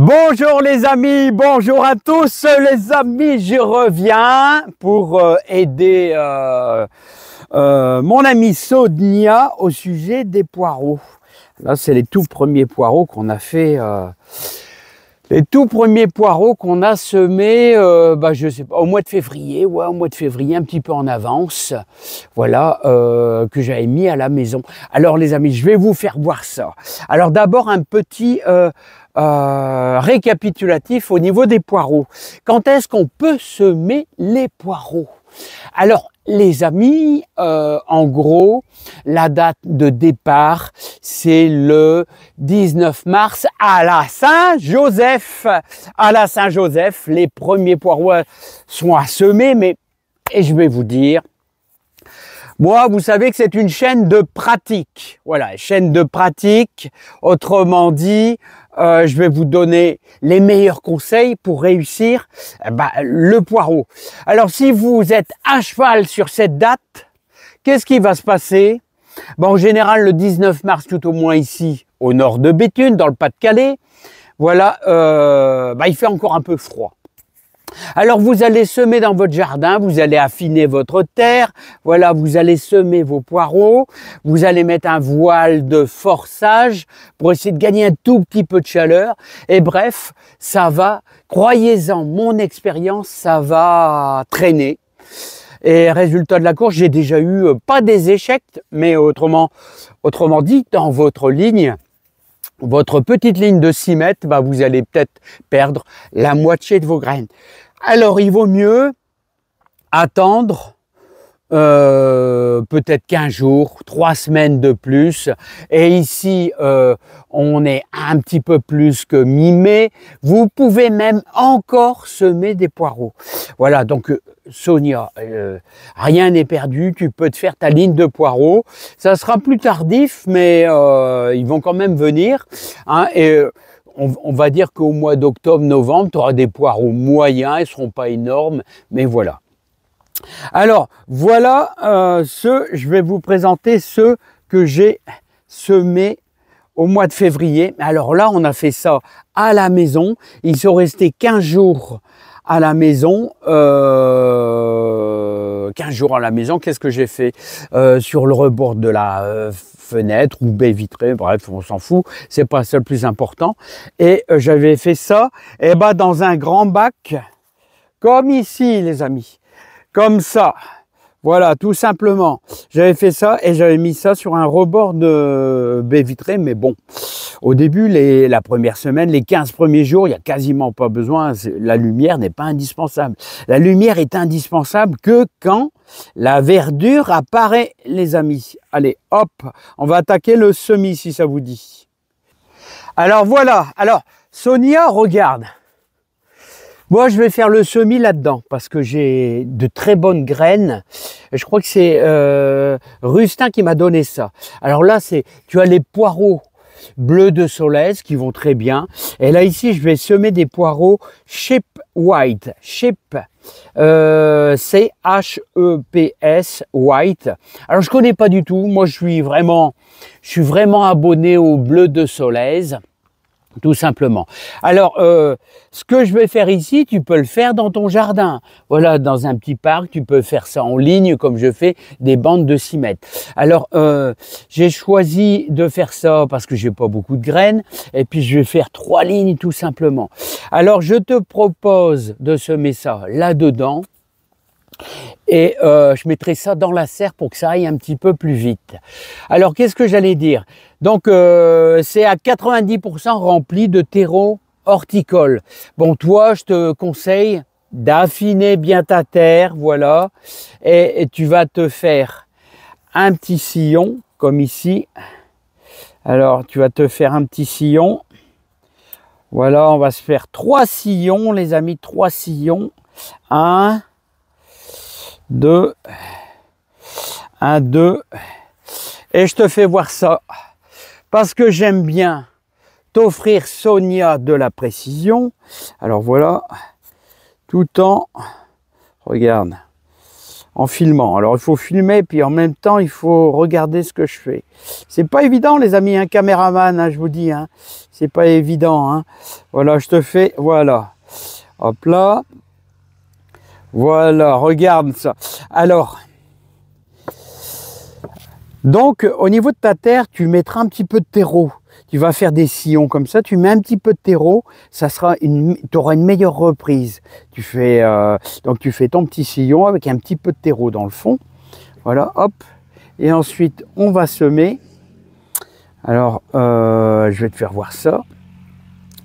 Bonjour les amis, bonjour à tous les amis, je reviens pour euh, aider euh, euh, mon ami Sodnia au sujet des poireaux. Là c'est les tout premiers poireaux qu'on a fait, les tout premiers poireaux qu'on a semés, bah, je sais pas, au mois de février, ouais, au mois de février, un petit peu en avance, voilà, que j'avais mis à la maison. Alors les amis, je vais vous faire voir ça. Alors d'abord un petit euh, récapitulatif au niveau des poireaux. Quand est-ce qu'on peut semer les poireaux Alors, les amis, euh, en gros, la date de départ, c'est le 19 mars à la Saint-Joseph. À la Saint-Joseph, les premiers poireaux sont à semer, mais et je vais vous dire, moi, vous savez que c'est une chaîne de pratique. Voilà, chaîne de pratique. Autrement dit, euh, je vais vous donner les meilleurs conseils pour réussir eh ben, le poireau. Alors si vous êtes à cheval sur cette date, qu'est-ce qui va se passer ben, En général, le 19 mars, tout au moins ici, au nord de Béthune, dans le Pas-de-Calais, voilà, euh, ben, il fait encore un peu froid. Alors vous allez semer dans votre jardin, vous allez affiner votre terre, voilà, vous allez semer vos poireaux, vous allez mettre un voile de forçage pour essayer de gagner un tout petit peu de chaleur. Et bref, ça va, croyez-en, mon expérience, ça va traîner. Et résultat de la course, j'ai déjà eu euh, pas des échecs, mais autrement, autrement dit, dans votre ligne, votre petite ligne de 6 mètres, bah, vous allez peut-être perdre la moitié de vos graines. Alors il vaut mieux attendre euh, peut-être 15 jours, trois semaines de plus. Et ici, euh, on est un petit peu plus que mi-mai. Vous pouvez même encore semer des poireaux. Voilà, donc euh, Sonia, rien n'est perdu, tu peux te faire ta ligne de poireaux. Ça sera plus tardif, mais ils vont quand même venir. Hein. et on, va dire qu'au mois d'octobre, novembre, tu auras des poireaux moyens, ils seront pas énormes, mais voilà. Alors voilà euh, ce, je vais vous présenter ce que j'ai semé au mois de février. Alors là, on a fait ça à la maison. Ils sont restés 15 jours à la maison. Euh, 15 jours à la maison, qu'est-ce que j'ai fait euh, Sur le rebord de la euh, fenêtre ou baie vitrée, bref, on s'en fout. C'est pas ça le plus important. Et j'avais fait ça et eh ben, dans un grand bac, comme ici, les amis. Comme ça. Voilà, tout simplement. J'avais fait ça et j'avais mis ça sur un rebord de baie vitrée, mais bon. Au début, les, la première semaine, les 15 premiers jours, il n'y a quasiment pas besoin. La lumière n'est pas indispensable. La lumière est indispensable que quand la verdure apparaît, les amis. Allez, hop, on va attaquer le semis si ça vous dit. Alors voilà, alors Sonia, regarde, moi, je vais faire le semis là-dedans parce que j'ai de très bonnes graines. Je crois que c'est euh, Rustin qui m'a donné ça. Alors là, c'est tu as les poireaux bleus de soleil qui vont très bien. Et là ici, je vais semer des poireaux Shape White, Shape euh, C H E P S White. Alors je connais pas du tout. Moi, je suis vraiment, je suis vraiment abonné aux bleus de soleil tout simplement. Alors, euh, ce que je vais faire ici, tu peux le faire dans ton jardin. Voilà, dans un petit parc, tu peux faire ça en ligne, comme je fais des bandes de 6 mètres. Alors, euh, j'ai choisi de faire ça parce que j'ai pas beaucoup de graines, et puis je vais faire trois lignes tout simplement. Alors, je te propose de semer ça là-dedans et euh, je mettrai ça dans la serre pour que ça aille un petit peu plus vite. Alors qu'est-ce que j'allais dire Donc euh, c'est à 90% rempli de terreau horticole. Bon toi je te conseille d'affiner bien ta terre, voilà, et, et, tu vas te faire un petit sillon comme ici. Alors tu vas te faire un petit sillon. Voilà, on va se faire trois sillons les amis, trois sillons. Un, 2, 1, 2. Et je te fais voir ça parce que j'aime bien t'offrir Sonia de la précision. Alors voilà, tout en, regarde, en filmant. Alors il faut filmer, puis en même temps il faut regarder ce que je fais. C'est pas évident, les amis, un hein, caméraman, hein, je vous dis, hein, c'est pas évident. Hein. Voilà, je te fais, voilà. Hop là, voilà, regarde ça. Alors, donc euh, au niveau de ta terre, tu mettras un petit peu de terreau. Tu vas faire des sillons comme ça, tu mets un petit peu de terreau, ça sera une, tu auras une meilleure reprise. Tu fais, euh, donc tu fais ton petit sillon avec un petit peu de terreau dans le fond. Voilà, hop. Et ensuite, on va semer. Alors, euh, je vais te faire voir ça.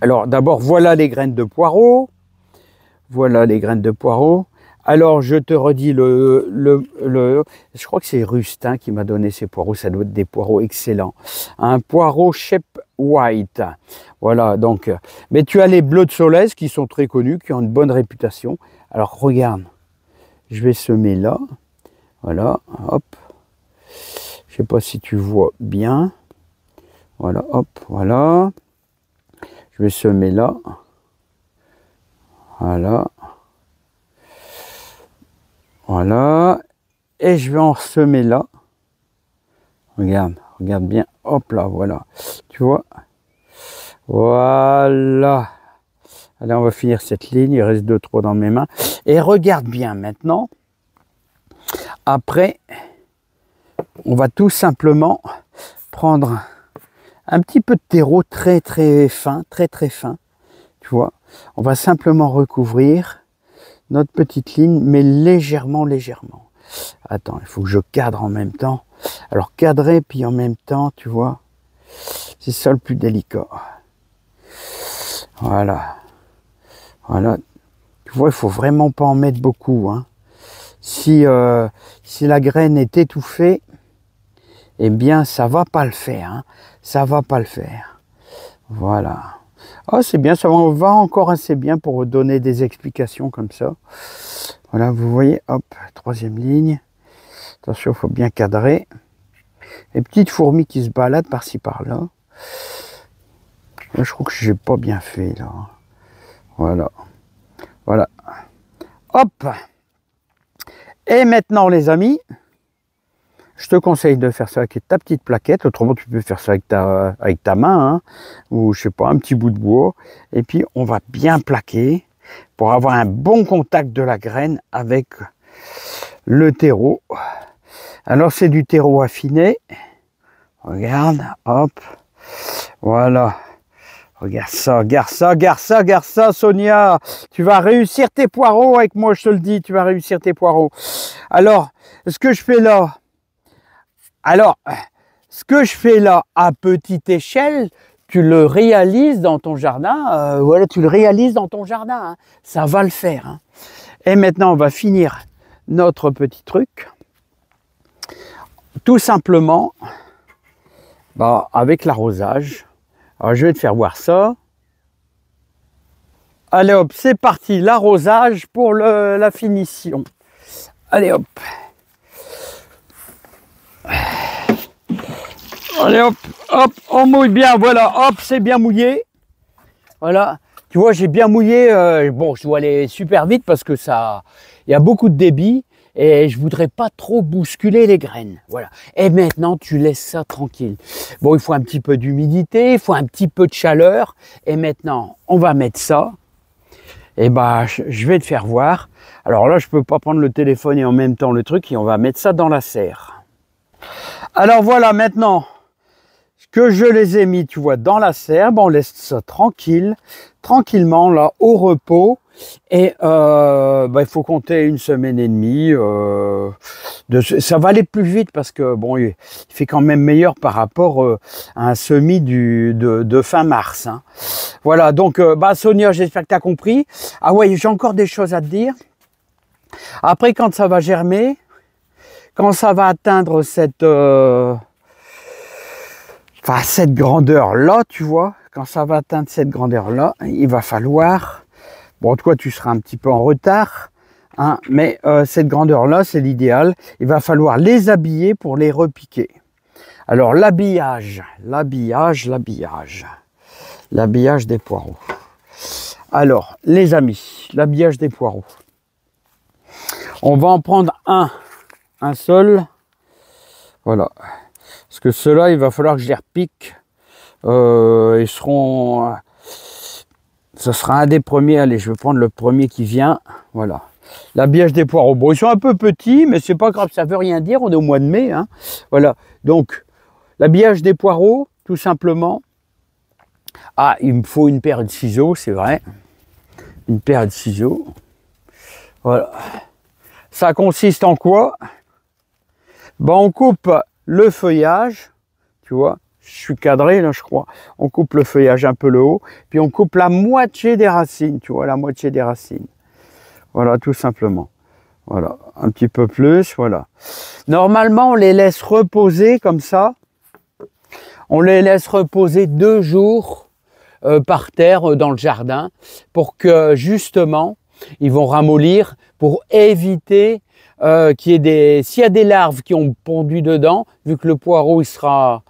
Alors, d'abord, voilà les graines de poireau Voilà les graines de poireau alors, je te redis, le, le, je crois que c'est Rustin hein, qui m'a donné ces poireaux. Ça doit être des poireaux excellents. Un poireau Shep White. Voilà, donc. Mais tu as les bleus de Soleil qui sont très connus, qui ont une bonne réputation. Alors, regarde. Je vais semer là. Voilà, hop. Je sais pas si tu vois bien. Voilà, hop, voilà. Je vais semer là. Voilà. Voilà. Et je vais en semer là. Regarde, regarde bien. Hop là, voilà. Tu vois Voilà. Allez, on va finir cette ligne. Il reste deux, trois dans mes mains. Et regarde bien maintenant. Après, on va tout simplement prendre un petit peu de terreau très, très fin, très, très fin. Tu vois On va simplement recouvrir notre petite ligne, mais légèrement, légèrement. Attends, il faut que je cadre en même temps. Alors cadrer, puis en même temps, tu vois, c'est ça le plus délicat. Voilà. Voilà. Tu vois, il faut vraiment pas en mettre beaucoup. Hein. Si, euh, si la graine est étouffée, eh bien, ça va pas le faire. Hein. Ça va pas le faire. Voilà. Ah, c'est bien, ça va encore assez bien pour donner des explications comme ça. Voilà, vous voyez, hop, troisième ligne. Attention, il faut bien cadrer. Les petites fourmis qui se baladent par-ci par-là. je crois que j'ai pas bien fait là. Voilà. Voilà. Hop. Et maintenant les amis, je te conseille de faire ça avec ta petite plaquette, autrement tu peux faire ça avec ta, avec ta main, hein, ou je sais pas, un petit bout de bois, et puis on va bien plaquer pour avoir un bon contact de la graine avec le terreau. Alors c'est du terreau affiné, regarde, hop, voilà. Regarde ça, regarde ça, regarde ça, regarde ça, Sonia. Tu vas réussir tes poireaux avec moi, je te le dis, tu vas réussir tes poireaux. Alors, ce que je fais là, alors, ce que je fais là à petite échelle, tu le réalises dans ton jardin, voilà, euh, tu le réalises dans ton jardin, hein. ça va le faire. Hein. Et maintenant, on va finir notre petit truc, tout simplement bah, avec l'arrosage. Alors, je vais te faire voir ça. Allez hop, c'est parti, l'arrosage pour la finition. Allez hop. Allez hop, hop, on mouille bien, voilà, hop, c'est bien mouillé. Voilà, tu vois, j'ai bien mouillé. Euh, bon, je dois aller super vite parce que ça, il y a beaucoup de débit et je voudrais pas trop bousculer les graines. Voilà. Et maintenant, tu laisses ça tranquille. Bon, il faut un petit peu d'humidité, il faut un petit peu de chaleur. Et maintenant, on va mettre ça. Et eh bah, ben, je vais te faire voir. Alors là, je peux pas prendre le téléphone et en même temps le truc. Et on va mettre ça dans la serre. Alors voilà, maintenant, que je les ai mis, tu vois, dans la serbe. On laisse ça tranquille, tranquillement, là, au repos. Et euh, bah, il faut compter une semaine et demie. Euh, de, ça va aller plus vite parce que bon, il fait quand même meilleur par rapport euh, à un semis du, de, fin mars. Hein. Voilà, donc bah, Sonia, j'espère que tu as compris. Ah ouais, j'ai encore des choses à te dire. Après, quand ça va germer, quand ça va atteindre cette enfin cette grandeur là tu vois quand ça va atteindre cette grandeur là il va falloir bon toi tu seras un petit peu en retard hein, mais euh, cette grandeur là c'est l'idéal il va falloir les habiller pour les repiquer alors l'habillage l'habillage l'habillage l'habillage des poireaux alors les amis l'habillage des poireaux on va en prendre un un seul voilà que ceux-là, il va falloir que je les repique. Euh, ils seront... Ce sera un des premiers. Allez, je vais prendre le premier qui vient. Voilà. L'habillage des poireaux. Bon, ils sont un peu petits, mais c'est pas grave, ça veut rien dire. On est au mois de mai. Hein. Voilà. Donc, l'habillage des poireaux, tout simplement. Ah, il me faut une paire de ciseaux, c'est vrai. Une paire de ciseaux. Voilà. Ça consiste en quoi ben, On coupe le feuillage, tu vois, je suis cadré là, je crois. On coupe le feuillage un peu le haut, puis on coupe la moitié des racines, tu vois, la moitié des racines. Voilà, tout simplement. Voilà, un petit peu plus, voilà. Normalement, on les laisse reposer comme ça. On les laisse reposer deux jours euh, par terre euh, dans le jardin pour que justement, ils vont ramollir pour éviter euh, des, s'il y a des larves qui ont pondu dedans, vu que le poireau il sera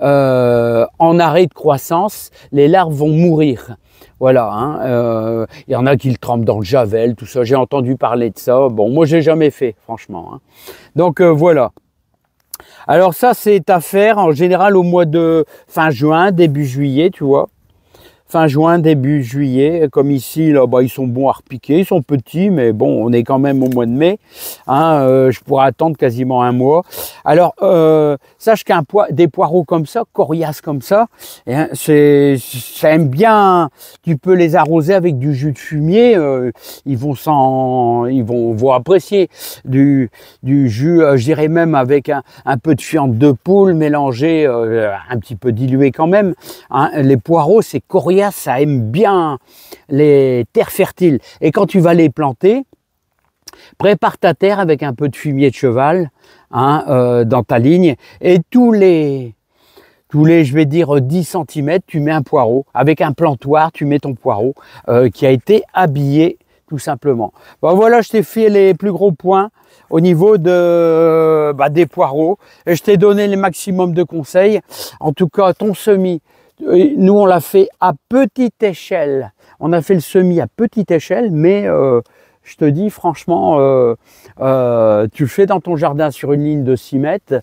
euh, en arrêt de croissance, les larves vont mourir. Voilà, hein, euh, il hein, y en a qui le trempent dans le javel, tout ça. J'ai entendu parler de ça. Bon, moi j'ai jamais fait, franchement. Hein. Donc euh, voilà. Alors ça, c'est à faire en général au mois de fin juin, début juillet, tu vois fin juin, début juillet. Comme ici, là, bah, ils sont bons à repiquer, ils sont petits, mais bon, on est quand même au mois de mai. Hein, euh, je pourrais attendre quasiment un mois. Alors, euh, sache qu'un poids, des poireaux comme ça, coriaces comme ça, eh c'est, ça aime bien. Tu peux les arroser avec du jus de fumier, euh, ils vont s'en... ils vont, vont apprécier du, du jus. je dirais même avec un, peu de fiente de poule mélangée, un petit peu diluée quand même. Hein. Les poireaux, c'est coriace ça aime bien les terres fertiles. Et quand tu vas les planter, prépare ta terre avec un peu de fumier de cheval hein, euh, dans ta ligne. Et tous les, tous les, je vais dire, 10 cm, tu mets un poireau. Avec un plantoir, tu mets ton poireau euh, qui a été habillé tout simplement. voilà, je t'ai fait les plus gros points au niveau de, bah, des poireaux. Et je t'ai donné le maximum de conseils. En tout cas, ton semis, nous, on l'a fait à petite échelle. On a fait le semis à petite échelle, mais euh, je te dis franchement, euh, euh, tu le fais dans ton jardin sur une ligne de 6 mètres.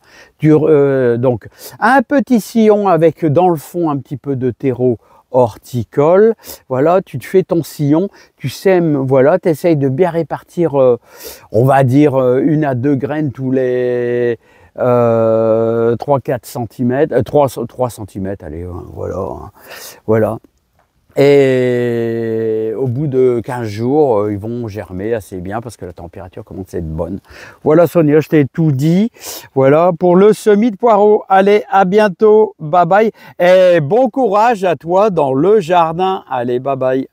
donc, un petit sillon avec dans le fond un petit peu de terreau horticole. Voilà, tu te fais ton sillon, tu sèmes, voilà, tu essayes de bien répartir, on va dire, une à deux graines tous les euh, 3-4 cm, 3, 3 cm, allez, hein, voilà. Hein. voilà. Et au bout de 15 jours, euh, ils vont germer assez bien parce que la température commence à être bonne. Voilà Sonia, je t'ai tout dit. Voilà pour le semis de poireaux. Allez, à bientôt. Bye bye. Et bon courage à toi dans le jardin. Allez, bye bye.